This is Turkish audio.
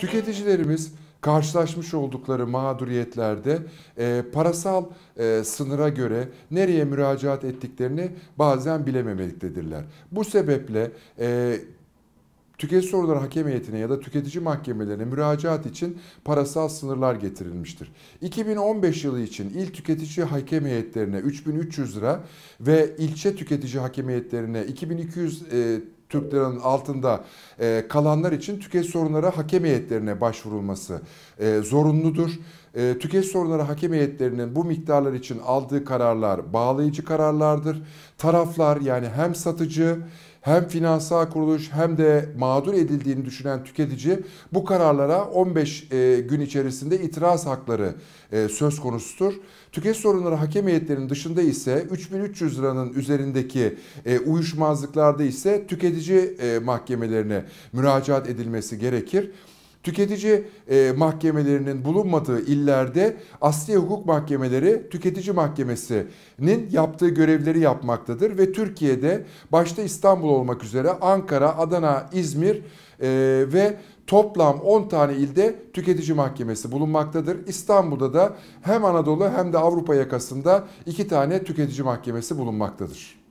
Tüketicilerimiz karşılaşmış oldukları mağduriyetlerde e, parasal e, sınıra göre nereye müracaat ettiklerini bazen bilememektedirler. Bu sebeple e, tüketici soruları hakem heyetine ya da tüketici mahkemelerine müracaat için parasal sınırlar getirilmiştir. 2015 yılı için il tüketici hakem heyetlerine 3300 lira ve ilçe tüketici hakem heyetlerine 2200 e, Türk liranın altında e, kalanlar için tüketici sorunları hakem heyetlerine başvurulması e, zorunludur. E, tüketim sorunları hakem heyetlerinin bu miktarlar için aldığı kararlar bağlayıcı kararlardır. Taraflar yani hem satıcı hem finansal kuruluş hem de mağdur edildiğini düşünen tüketici bu kararlara 15 e, gün içerisinde itiraz hakları e, söz konusudur. Tüketici sorunları hakem heyetlerinin dışında ise 3300 liranın üzerindeki e, uyuşmazlıklarda ise tüketici e, mahkemelerine müracaat edilmesi gerekir. Tüketici e, mahkemelerinin bulunmadığı illerde asli hukuk mahkemeleri tüketici mahkemesinin yaptığı görevleri yapmaktadır ve Türkiye'de başta İstanbul olmak üzere Ankara, Adana, İzmir e, ve toplam 10 tane ilde tüketici mahkemesi bulunmaktadır. İstanbul'da da hem Anadolu hem de Avrupa yakasında 2 tane tüketici mahkemesi bulunmaktadır.